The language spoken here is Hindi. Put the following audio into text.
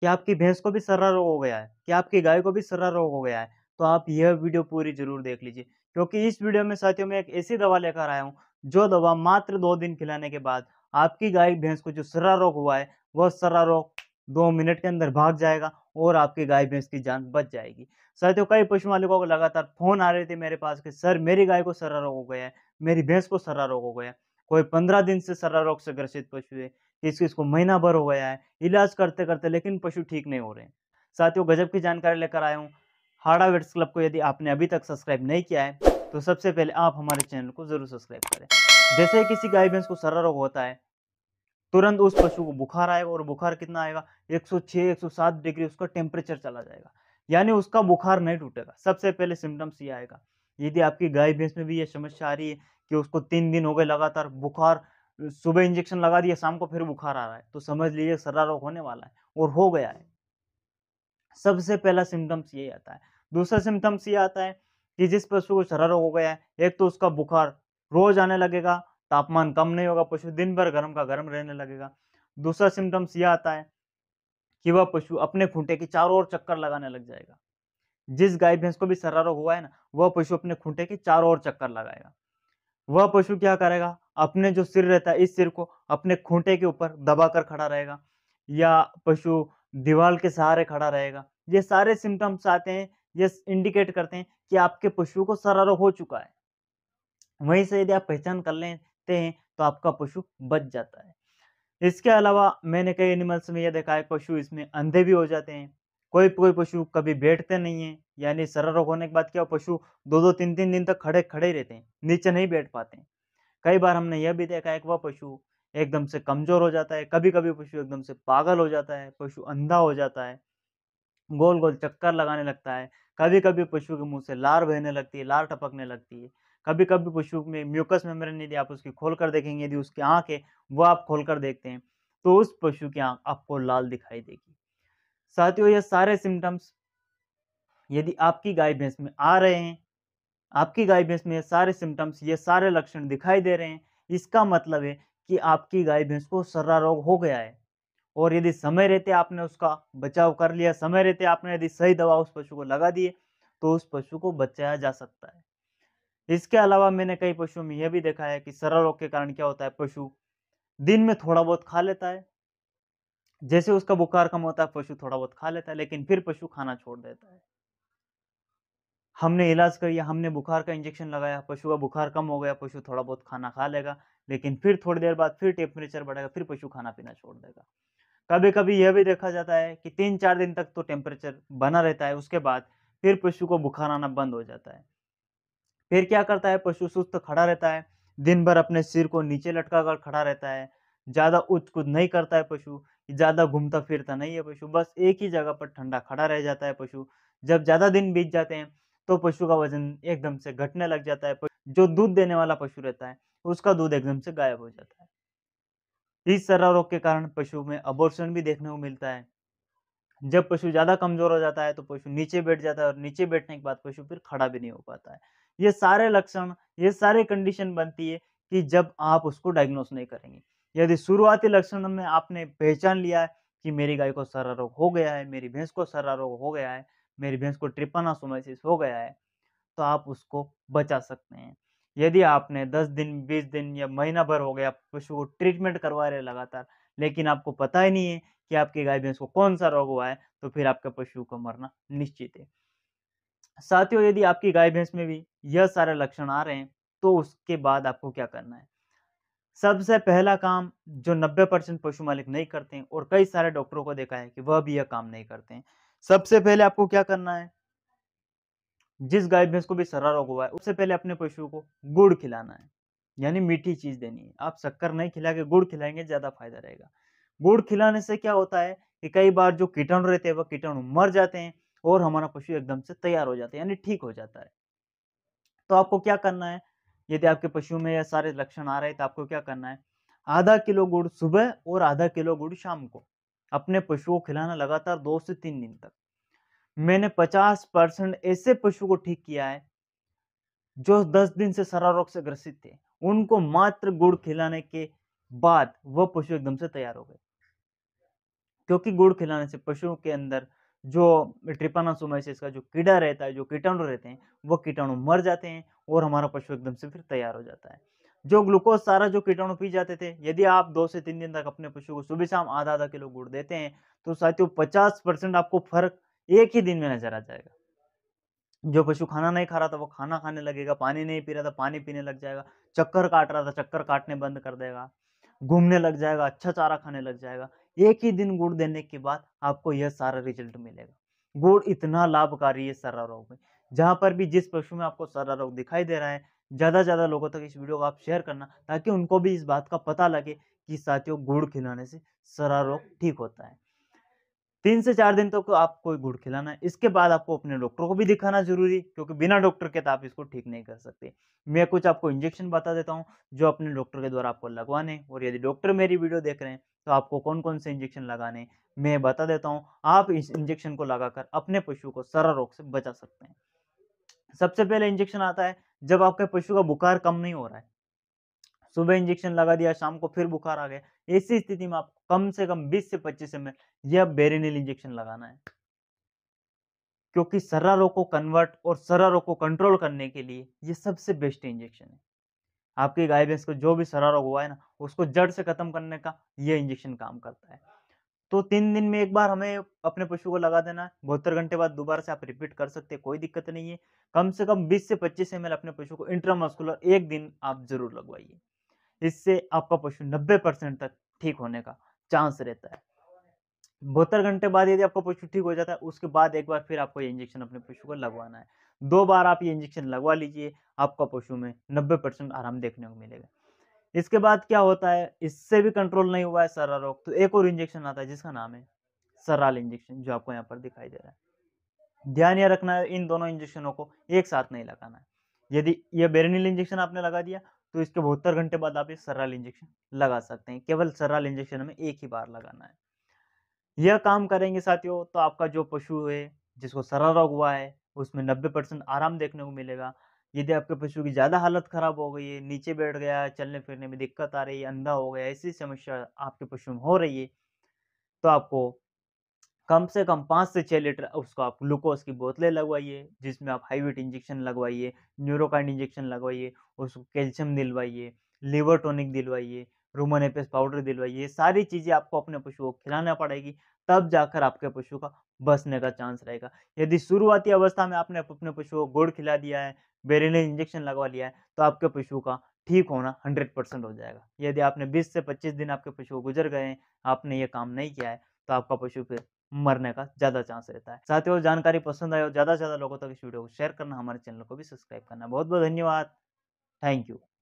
कि आपकी भैंस को भी सर्रा रोग हो गया है कि आपकी गाय को भी सर्रा रोग हो गया है तो आप यह वीडियो पूरी जरूर देख लीजिए क्योंकि इस वीडियो में साथियों में एक ऐसी दवा लेकर आया हूँ जो दवा मात्र दो दिन खिलाने के बाद आपकी गाय भैंस को जो सर्रा रोग हुआ है वह सर्रा रोग दो मिनट के अंदर भाग जाएगा और आपकी गाय भैंस की जान बच जाएगी साथियों कई पशु मालिकों को लगातार फोन आ रहे थे मेरे पास कि सर मेरी गाय को सर्रा रोग हो गया है मेरी भैंस को सर्रा रोग हो गया है कोई पंद्रह दिन से सर्रा रोग से ग्रसित पशु है इस इसको महीना भर हो गया है इलाज करते करते लेकिन पशु ठीक नहीं हो रहे हैं साथियों गजब की जानकारी लेकर आया हूँ हाड़ा वेट्स क्लब को यदि आपने अभी तक सब्सक्राइब नहीं किया है तो सबसे पहले आप हमारे चैनल को ज़रूर सब्सक्राइब करें जैसे ही किसी गाय भैंस को सरा रोग होता है तुरंत उस पशु को बुखार आएगा और बुखार कितना आएगा 106 107 डिग्री उसका टेम्परेचर चला जाएगा यानी उसका बुखार नहीं टूटेगा सबसे पहले सिम्टम्स ये आएगा यदि आपकी गाय भैंस में भी ये समस्या आ रही है कि उसको तीन दिन हो गए लगातार बुखार सुबह इंजेक्शन लगा दिया शाम को फिर बुखार आ रहा है तो समझ लीजिए सरा रोग होने वाला है और हो गया है सबसे पहला सिम्टम्स ये आता है दूसरा सिम्टम्स ये आता है कि जिस पशु को सरा रोग हो गया है एक तो उसका बुखार रोज आने लगेगा तापमान कम नहीं होगा पशु दिन भर गर्म का गर्म रहने लगेगा दूसरा सिम्टम्स यह आता है कि वह पशु अपने खूंटे के चारों ओर चक्कर लगाने लग जाएगा जिस गाय भैंस को भी सरा रोग हुआ है ना वह पशु अपने खूंटे के चारों ओर चक्कर लगाएगा वह पशु क्या करेगा अपने जो सिर रहता है इस सिर को अपने खूंटे के ऊपर दबाकर खड़ा रहेगा या पशु दीवार के सहारे खड़ा रहेगा ये सारे सिम्टम्स आते हैं ये इंडिकेट करते हैं कि आपके पशु को सरारो हो चुका है वहीं से यदि आप पहचान कर लेते हैं तो आपका पशु बच जाता है इसके अलावा मैंने कई एनिमल्स में यह देखा है पशु इसमें अंधे भी हो जाते हैं कोई कोई पशु कभी बैठते नहीं है यानी सरल रोग होने के बाद क्या पशु दो दो तीन तीन दिन तक खड़े खड़े ही रहते हैं नीचे नहीं बैठ पाते कई बार हमने यह भी देखा है कि वह पशु एकदम से कमजोर हो जाता है कभी कभी पशु एकदम से पागल हो जाता है पशु अंधा हो जाता है गोल गोल चक्कर लगाने लगता है कभी कभी पशु के मुंह से लार बहने लगती है लार टपकने लगती है कभी कभी पशु में म्यूकस मेम्ब्रेन यदि आप उसकी खोल कर देखेंगे यदि उसकी आँख है वो आप खोल कर देखते हैं तो उस पशु की आँख आपको लाल दिखाई देगी साथियों ये सारे सिम्टम्स यदि आपकी गाय भैंस में आ रहे हैं आपकी गाय भैंस में ये सारे सिम्टम्स ये सारे लक्षण दिखाई दे रहे हैं इसका मतलब है कि आपकी गाय भैंस को सर्रा रोग हो गया है और यदि समय रहते आपने उसका बचाव कर लिया समय रहते आपने यदि सही दवा उस पशु को लगा दिए तो उस पशु को बचाया जा सकता है इसके अलावा मैंने कई पशुओं में यह भी देखा है कि सर्रा रोग के कारण क्या होता है पशु दिन में थोड़ा बहुत खा लेता है जैसे उसका बुखार कम होता है पशु थोड़ा बहुत खा लेता है लेकिन फिर पशु खाना छोड़ देता है हमने इलाज कर लिया हमने बुखार का इंजेक्शन लगाया पशु का बुखार कम हो गया पशु थोड़ा बहुत खाना खा लेगा लेकिन फिर थोड़ी देर बाद फिर टेम्परेचर बढ़ेगा फिर पशु खाना पीना छोड़ देगा कभी कभी यह भी देखा जाता है कि तीन चार दिन तक तो टेम्परेचर बना रहता है उसके बाद फिर पशु को बुखार आना बंद हो जाता है फिर क्या करता है पशु सुस्त खड़ा रहता है दिन भर अपने सिर को नीचे लटका कर खड़ा रहता है ज़्यादा उच कूद नहीं करता है पशु ज़्यादा घूमता फिरता नहीं है पशु बस एक ही जगह पर ठंडा खड़ा रह जाता है पशु जब ज़्यादा दिन बीत जाते हैं तो पशु का वजन एकदम से घटने लग जाता है जो दूध देने वाला पशु रहता है उसका दूध एकदम से गायब हो जाता है इस सर्रा रोग के कारण पशु में अबोर्शन भी देखने को मिलता है जब पशु ज़्यादा कमज़ोर हो जाता है तो पशु नीचे बैठ जाता है और नीचे बैठने के बाद पशु फिर खड़ा भी नहीं हो पाता है ये सारे लक्षण ये सारे कंडीशन बनती है कि जब आप उसको डायग्नोस नहीं करेंगे यदि शुरुआती लक्षण में आपने पहचान लिया है कि मेरी गाय को सरा रोग हो गया है मेरी भैंस को सरा रोग हो गया है मेरी भैंस को सोमाइसिस हो गया है तो आप उसको बचा सकते हैं यदि आपने 10 दिन 20 दिन या महीना भर हो गया पशु को ट्रीटमेंट करवा रहे लगातार लेकिन आपको पता ही नहीं है कि आपकी गाय भैंस को कौन सा रोग हुआ है तो फिर आपके पशु को मरना निश्चित है साथियों यदि आपकी गाय भैंस में भी यह सारे लक्षण आ रहे हैं तो उसके बाद आपको क्या करना है सबसे पहला काम जो 90 परसेंट पशु मालिक नहीं करते हैं और कई सारे डॉक्टरों को देखा है कि वह भी यह काम नहीं करते हैं सबसे पहले आपको क्या करना है जिस गाय भैंस को भी सरा रोग हुआ है उससे पहले अपने पशु को गुड़ खिलाना है यानी मीठी चीज देनी है आप शक्कर नहीं खिला के गुड़ खिलाएंगे ज्यादा फायदा रहेगा गुड़ खिलाने से क्या होता है कि कई बार जो कीटाणु रहते हैं वह कीटाणु मर जाते हैं और हमारा पशु एकदम से तैयार हो जाता है यानी ठीक हो जाता है तो आपको क्या करना है यदि आपके पशु में यह सारे लक्षण आ रहे हैं तो आपको क्या करना है आधा किलो गुड़ सुबह और आधा किलो गुड़ शाम को अपने पशुओं को खिलाना लगातार दो से तीन दिन तक मैंने पचास परसेंट ऐसे पशु को ठीक किया है जो दस दिन से सरा रोग से ग्रसित थे उनको मात्र गुड़ खिलाने के बाद वह पशु एकदम से तैयार हो गए क्योंकि गुड़ खिलाने से पशुओं के अंदर जो ट्रिपानासोमाइसिस का जो कीड़ा रहता है जो कीटाणु रहते हैं वह कीटाणु मर जाते हैं और हमारा पशु एकदम से फिर तैयार हो जाता है जो ग्लूकोज सारा जो कीटाणु पी जाते थे यदि आप दो से तीन दिन तक अपने पशु को सुबह शाम आधा आधा किलो गुड़ देते हैं तो साथियों पचास परसेंट आपको फर्क एक ही दिन में नजर आ जाएगा जो पशु खाना नहीं खा रहा था वो खाना खाने लगेगा पानी नहीं पी रहा था पानी पीने लग जाएगा चक्कर काट रहा था चक्कर काटने बंद कर देगा घूमने लग जाएगा अच्छा चारा खाने लग जाएगा एक ही दिन गुड़ देने के बाद आपको यह सारा रिजल्ट मिलेगा गुड़ इतना लाभकारी है सारा रोग में जहाँ पर भी जिस पशु में आपको सारा रोग दिखाई दे रहा है ज़्यादा ज़्यादा लोगों तक इस वीडियो को आप शेयर करना ताकि उनको भी इस बात का पता लगे कि साथियों गुड़ खिलाने से सरा रोग ठीक होता है तीन से चार दिन तक तो आपको गुड़ खिलाना है इसके बाद आपको अपने डॉक्टर को भी दिखाना जरूरी क्योंकि बिना डॉक्टर के तो आप इसको ठीक नहीं कर सकते मैं कुछ आपको इंजेक्शन बता देता हूँ जो अपने डॉक्टर के द्वारा आपको लगवाने और यदि डॉक्टर मेरी वीडियो देख रहे हैं तो आपको कौन कौन से इंजेक्शन लगाने मैं बता देता हूँ आप इस इंजेक्शन को लगाकर अपने पशु को सरा रोग से बचा सकते हैं सबसे पहले इंजेक्शन आता है जब आपके पशु का बुखार कम नहीं हो रहा है सुबह इंजेक्शन लगा दिया शाम को फिर बुखार आ गया ऐसी स्थिति में आप कम से कम 20 से 25 एम एल बेरेनिल इंजेक्शन लगाना है क्योंकि सर्रा रोग को कन्वर्ट और सर्रा रोग को कंट्रोल करने के लिए यह सबसे बेस्ट इंजेक्शन है आपके गाय भैंस को जो भी सर्रा रोग हुआ है ना उसको जड़ से खत्म करने का यह इंजेक्शन काम करता है तो तीन दिन में एक बार हमें अपने पशु को लगा देना है बहत्तर घंटे बाद दोबारा से आप रिपीट कर सकते हैं कोई दिक्कत नहीं है कम से कम 20 से 25 एम अपने पशु को इंट्रामस्कुलर एक दिन आप जरूर लगवाइए इससे आपका पशु 90 परसेंट तक ठीक होने का चांस रहता है बहत्तर घंटे बाद यदि आपका पशु ठीक हो जाता है उसके बाद एक बार फिर आपको ये इंजेक्शन अपने पशु को लगवाना है दो बार आप ये इंजेक्शन लगवा लीजिए आपका पशु में नब्बे परसेंट आराम देखने को मिलेगा इसके बाद क्या होता है इससे भी कंट्रोल नहीं हुआ है सर्रा रोग तो एक और इंजेक्शन आता है जिसका नाम है सर्राल इंजेक्शन जो आपको यहाँ पर दिखाई दे रहा है ध्यान यह रखना है इन दोनों इंजेक्शनों को एक साथ नहीं लगाना है यदि यह बेरेनिल इंजेक्शन आपने लगा दिया तो इसके बहत्तर घंटे बाद आप ये सर्राल इंजेक्शन लगा सकते हैं केवल सर्राल इंजेक्शन में एक ही बार लगाना है यह काम करेंगे साथियों तो आपका जो पशु है जिसको सर्रा रोग हुआ है उसमें नब्बे परसेंट आराम देखने को मिलेगा यदि आपके पशु की ज़्यादा हालत ख़राब हो गई है नीचे बैठ गया चलने फिरने में दिक्कत आ रही है अंधा हो गया ऐसी समस्या आपके पशु में हो रही है तो आपको कम से कम पाँच से छः लीटर उसको आप ग्लूकोज की बोतलें लगवाइए जिसमें आप हाईवेट इंजेक्शन लगवाइए न्यूरोकाइंड इंजेक्शन लगवाइए उसको कैल्शियम दिलवाइए लीवर टॉनिक दिलवाइए रोमन एपेस पाउडर दिलवाइए ये सारी चीज़ें आपको अपने पशुओं को खिलाना पड़ेगी तब जाकर आपके पशु का बसने का चांस रहेगा यदि शुरुआती अवस्था में आपने अपने पशु को गुड़ खिला दिया है बेरेले इंजेक्शन लगवा लिया है तो आपके पशु का ठीक होना 100 परसेंट हो जाएगा यदि आपने 20 से 25 दिन आपके पशु गुजर गए आपने ये काम नहीं किया है तो आपका पशु फिर मरने का ज़्यादा चांस रहता है साथ ही वो जानकारी पसंद आए और ज़्यादा से ज़्यादा लोगों तक इस वीडियो को शेयर करना हमारे चैनल को भी सब्सक्राइब करना बहुत बहुत धन्यवाद थैंक यू